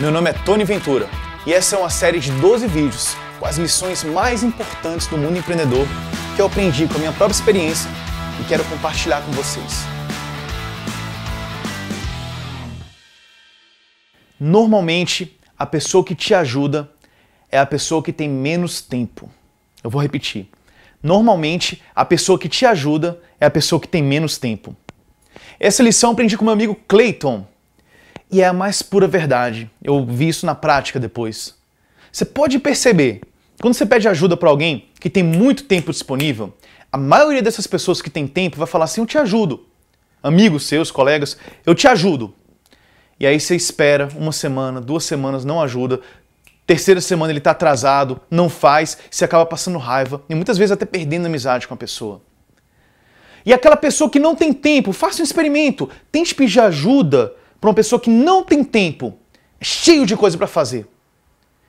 Meu nome é Tony Ventura e essa é uma série de 12 vídeos com as lições mais importantes do mundo empreendedor que eu aprendi com a minha própria experiência e quero compartilhar com vocês. Normalmente, a pessoa que te ajuda é a pessoa que tem menos tempo. Eu vou repetir. Normalmente, a pessoa que te ajuda é a pessoa que tem menos tempo. Essa lição eu aprendi com meu amigo Clayton, e é a mais pura verdade. Eu vi isso na prática depois. Você pode perceber, quando você pede ajuda para alguém que tem muito tempo disponível, a maioria dessas pessoas que tem tempo vai falar assim: Eu te ajudo. Amigos seus, colegas, eu te ajudo. E aí você espera uma semana, duas semanas, não ajuda. Terceira semana ele está atrasado, não faz, você acaba passando raiva e muitas vezes até perdendo amizade com a pessoa. E aquela pessoa que não tem tempo, faça um experimento, tente pedir ajuda para uma pessoa que não tem tempo, é cheio de coisa para fazer.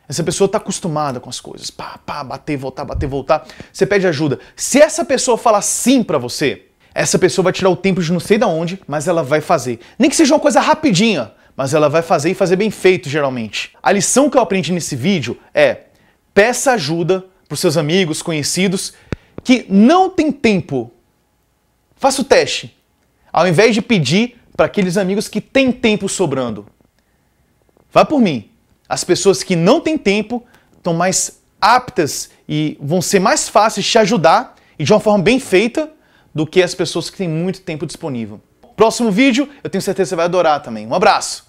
Essa pessoa está acostumada com as coisas. Pá, pá, bater, voltar, bater, voltar. Você pede ajuda. Se essa pessoa falar sim para você, essa pessoa vai tirar o tempo de não sei da onde, mas ela vai fazer. Nem que seja uma coisa rapidinha, mas ela vai fazer e fazer bem feito, geralmente. A lição que eu aprendi nesse vídeo é: peça ajuda para seus amigos, conhecidos que não tem tempo. Faça o teste. Ao invés de pedir, para aqueles amigos que têm tempo sobrando. Vá por mim. As pessoas que não têm tempo estão mais aptas e vão ser mais fáceis te ajudar e de uma forma bem feita do que as pessoas que têm muito tempo disponível. Próximo vídeo, eu tenho certeza que você vai adorar também. Um abraço!